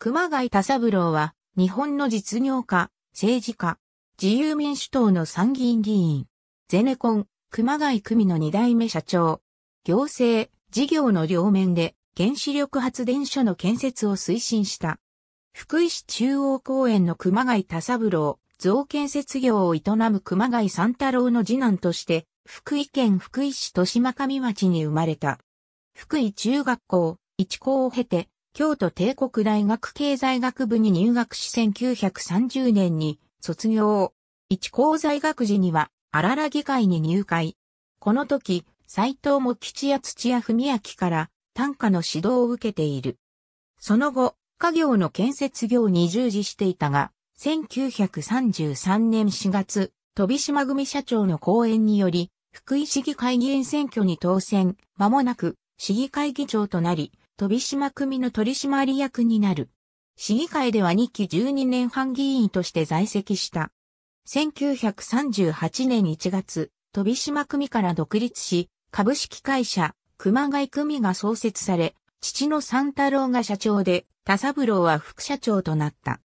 熊谷多三郎は、日本の実業家、政治家、自由民主党の参議院議員、ゼネコン、熊谷組の二代目社長、行政、事業の両面で原子力発電所の建設を推進した。福井市中央公園の熊谷多三郎、造建設業を営む熊谷三太郎の次男として、福井県福井市豊島上町に生まれた。福井中学校、一校を経て、京都帝国大学経済学部に入学し1930年に卒業。一高在学時には荒良議会に入会。この時、斎藤も吉や土屋文明から短歌の指導を受けている。その後、家業の建設業に従事していたが、1933年4月、飛島組社長の講演により、福井市議会議員選挙に当選、間もなく市議会議長となり、飛島組の取締役になる。市議会では2期12年半議員として在籍した。1938年1月、飛島組から独立し、株式会社、熊谷組が創設され、父の三太郎が社長で、田三郎は副社長となった。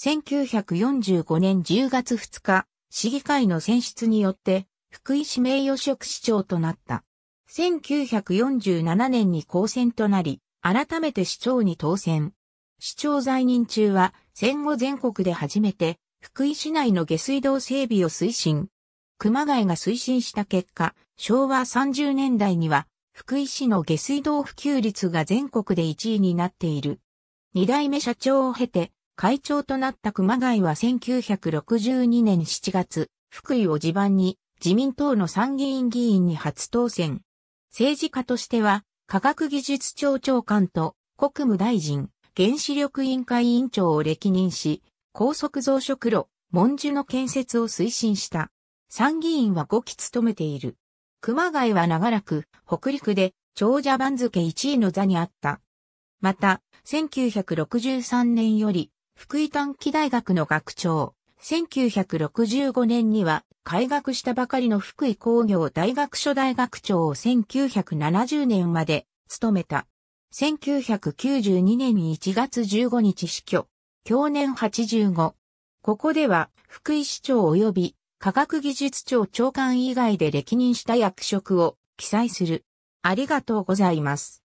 1945年10月2日、市議会の選出によって、福井市名誉職市長となった。1947年に公選となり、改めて市長に当選。市長在任中は戦後全国で初めて福井市内の下水道整備を推進。熊谷が推進した結果、昭和30年代には福井市の下水道普及率が全国で1位になっている。二代目社長を経て会長となった熊谷は1962年7月、福井を地盤に自民党の参議院議員に初当選。政治家としては科学技術庁長官と国務大臣、原子力委員会委員長を歴任し、高速増殖炉、文殊の建設を推進した。参議院は5期務めている。熊谷は長らく北陸で長者番付1位の座にあった。また、1963年より福井短期大学の学長、1965年には、開学したばかりの福井工業大学所大学長を1970年まで務めた。1992年1月15日死去。去年85。ここでは、福井市長及び科学技術庁長官以外で歴任した役職を記載する。ありがとうございます。